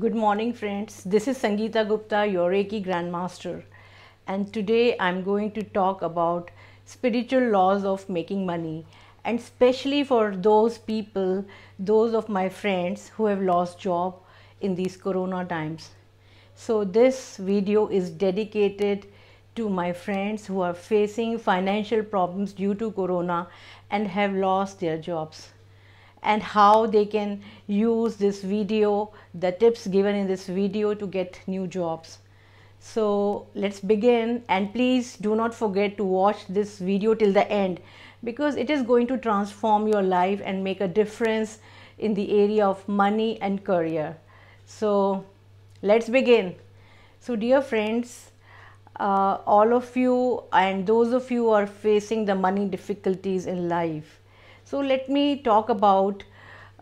Good morning friends, this is Sangeeta Gupta, your Reiki Grandmaster and today I'm going to talk about spiritual laws of making money and especially for those people, those of my friends who have lost job in these corona times. So this video is dedicated to my friends who are facing financial problems due to corona and have lost their jobs and how they can use this video, the tips given in this video to get new jobs. So let's begin and please do not forget to watch this video till the end because it is going to transform your life and make a difference in the area of money and career. So let's begin. So dear friends, uh, all of you and those of you are facing the money difficulties in life so let me talk about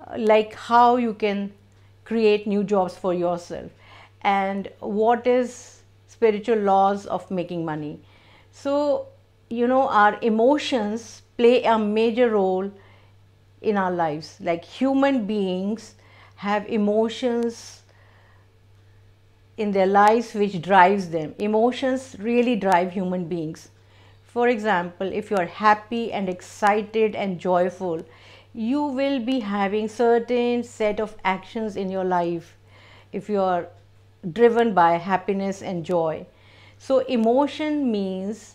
uh, like how you can create new jobs for yourself and what is spiritual laws of making money. So you know our emotions play a major role in our lives. Like human beings have emotions in their lives which drives them. Emotions really drive human beings. For example, if you are happy and excited and joyful, you will be having certain set of actions in your life if you are driven by happiness and joy. So emotion means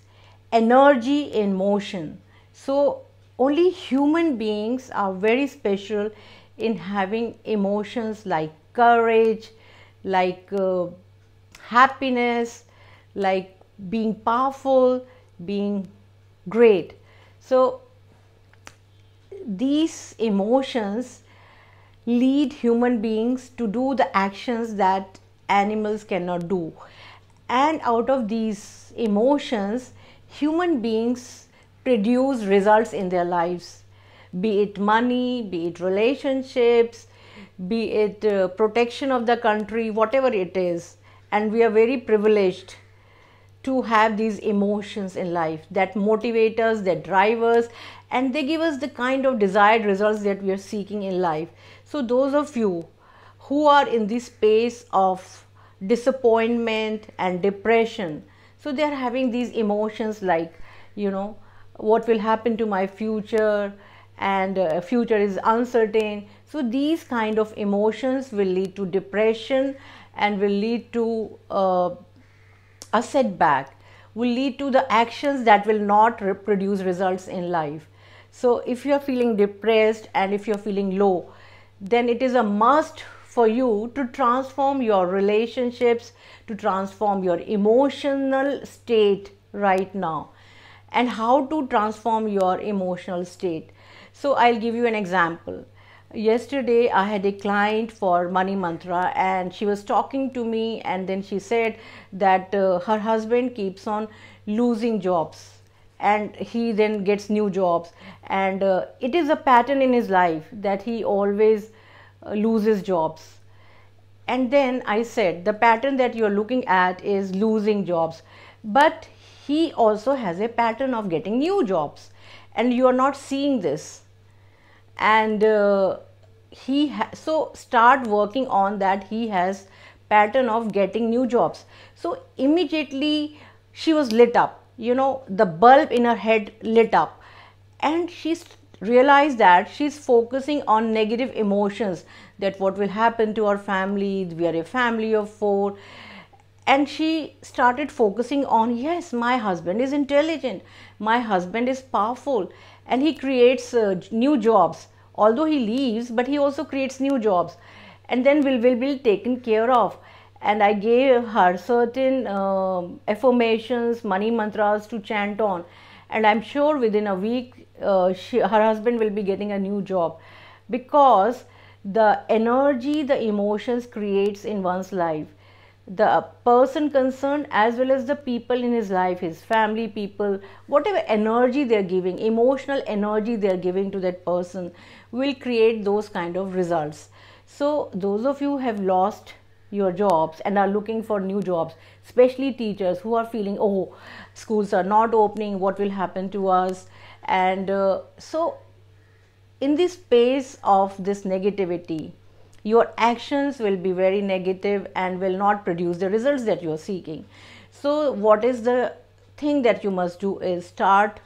energy in motion. So only human beings are very special in having emotions like courage, like uh, happiness, like being powerful, being great. So these emotions lead human beings to do the actions that animals cannot do. And out of these emotions, human beings produce results in their lives be it money, be it relationships, be it uh, protection of the country, whatever it is. And we are very privileged to have these emotions in life that motivate us, that drive us, and they give us the kind of desired results that we are seeking in life. So, those of you who are in this space of disappointment and depression, so they are having these emotions like, you know, what will happen to my future and uh, future is uncertain so these kind of emotions will lead to depression and will lead to uh, a setback will lead to the actions that will not produce results in life. So if you are feeling depressed and if you are feeling low, then it is a must for you to transform your relationships, to transform your emotional state right now and how to transform your emotional state. So I'll give you an example yesterday i had a client for money mantra and she was talking to me and then she said that uh, her husband keeps on losing jobs and he then gets new jobs and uh, it is a pattern in his life that he always uh, loses jobs and then i said the pattern that you are looking at is losing jobs but he also has a pattern of getting new jobs and you are not seeing this and uh, he so start working on that he has pattern of getting new jobs so immediately she was lit up you know the bulb in her head lit up and she realized that she's focusing on negative emotions that what will happen to our family we are a family of four and she started focusing on yes my husband is intelligent my husband is powerful and he creates uh, new jobs although he leaves but he also creates new jobs and then will will be taken care of and i gave her certain uh, affirmations money mantras to chant on and i'm sure within a week uh, she, her husband will be getting a new job because the energy the emotions creates in one's life the person concerned as well as the people in his life his family people whatever energy they are giving emotional energy they are giving to that person will create those kind of results so those of you have lost your jobs and are looking for new jobs especially teachers who are feeling oh schools are not opening what will happen to us and uh, so in this space of this negativity your actions will be very negative and will not produce the results that you are seeking. So what is the thing that you must do is start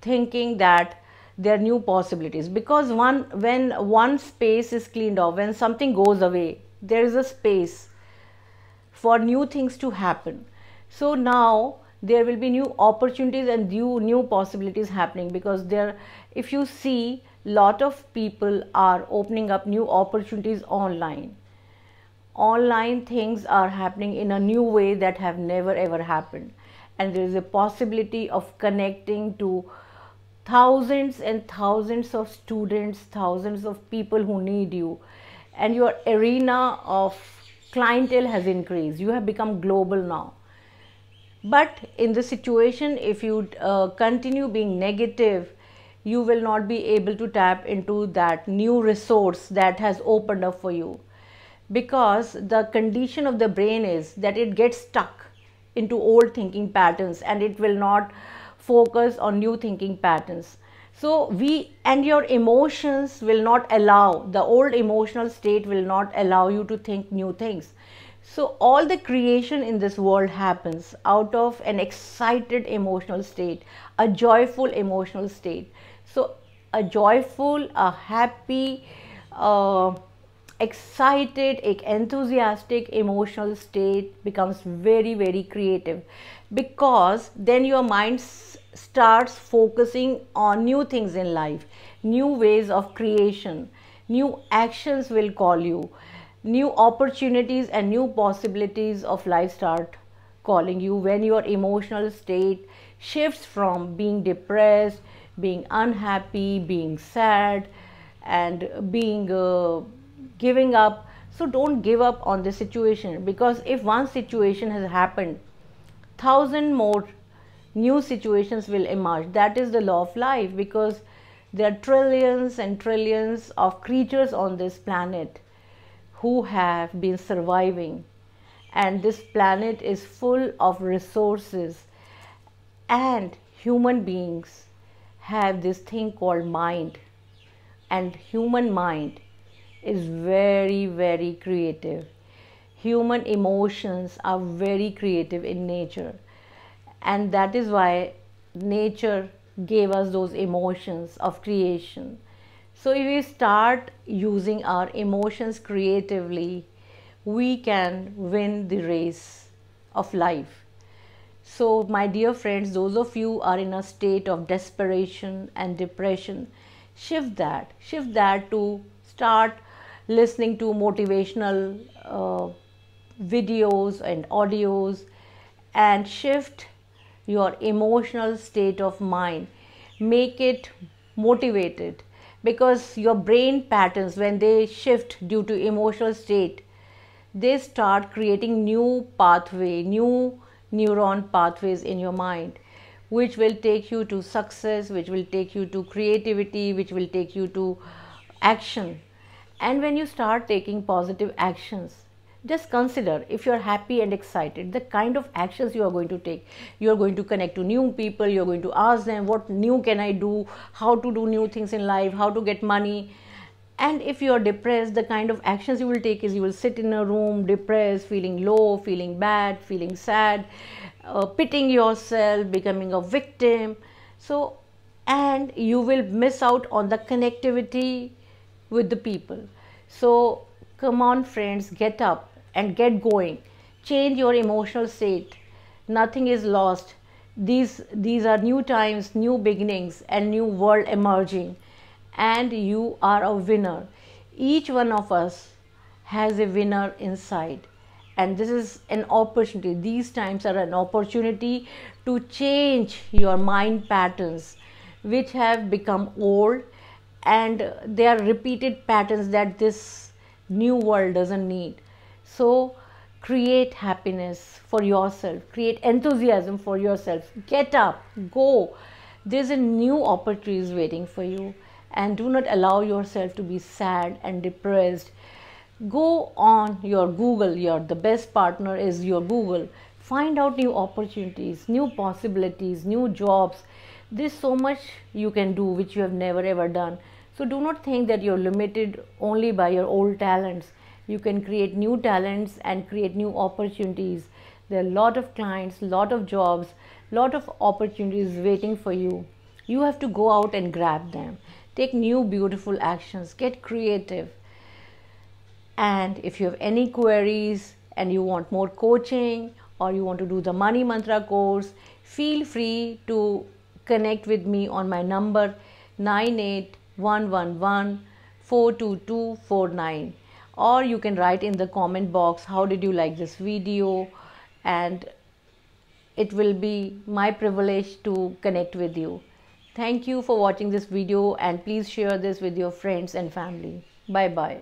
thinking that there are new possibilities because one when one space is cleaned off when something goes away there is a space for new things to happen so now there will be new opportunities and new new possibilities happening because there if you see lot of people are opening up new opportunities online online things are happening in a new way that have never ever happened and there is a possibility of connecting to thousands and thousands of students thousands of people who need you and your arena of clientele has increased you have become global now but in the situation if you uh, continue being negative you will not be able to tap into that new resource that has opened up for you because the condition of the brain is that it gets stuck into old thinking patterns and it will not focus on new thinking patterns so we and your emotions will not allow the old emotional state will not allow you to think new things so, all the creation in this world happens out of an excited emotional state, a joyful emotional state. So, a joyful, a happy, uh, excited, enthusiastic emotional state becomes very, very creative because then your mind starts focusing on new things in life, new ways of creation, new actions will call you new opportunities and new possibilities of life start calling you when your emotional state shifts from being depressed, being unhappy, being sad, and being uh, giving up. So don't give up on the situation because if one situation has happened, thousand more new situations will emerge. That is the law of life because there are trillions and trillions of creatures on this planet who have been surviving. And this planet is full of resources. And human beings have this thing called mind. And human mind is very, very creative. Human emotions are very creative in nature. And that is why nature gave us those emotions of creation so if we start using our emotions creatively, we can win the race of life. So my dear friends, those of you are in a state of desperation and depression, shift that. Shift that to start listening to motivational uh, videos and audios and shift your emotional state of mind. Make it motivated because your brain patterns when they shift due to emotional state they start creating new pathway new neuron pathways in your mind which will take you to success which will take you to creativity which will take you to action and when you start taking positive actions just consider if you are happy and excited the kind of actions you are going to take you are going to connect to new people you are going to ask them what new can i do how to do new things in life how to get money and if you are depressed the kind of actions you will take is you will sit in a room depressed feeling low feeling bad feeling sad uh, pitting yourself becoming a victim so and you will miss out on the connectivity with the people so Come on, friends, get up and get going. Change your emotional state. Nothing is lost. These, these are new times, new beginnings, and new world emerging. And you are a winner. Each one of us has a winner inside and this is an opportunity these times are an opportunity to change your mind patterns which have become old and they are repeated patterns that this new world doesn't need. So create happiness for yourself, create enthusiasm for yourself. Get up, go. There's a new opportunities waiting for you and do not allow yourself to be sad and depressed. Go on your Google, your the best partner is your Google. Find out new opportunities, new possibilities, new jobs. There's so much you can do which you have never ever done. So do not think that you're limited only by your old talents. You can create new talents and create new opportunities. There are a lot of clients, lot of jobs, lot of opportunities waiting for you. You have to go out and grab them. Take new beautiful actions. Get creative. And if you have any queries and you want more coaching or you want to do the Money Mantra course, feel free to connect with me on my number 98 one one one four two two four nine, or you can write in the comment box how did you like this video and it will be my privilege to connect with you. Thank you for watching this video and please share this with your friends and family. Bye bye.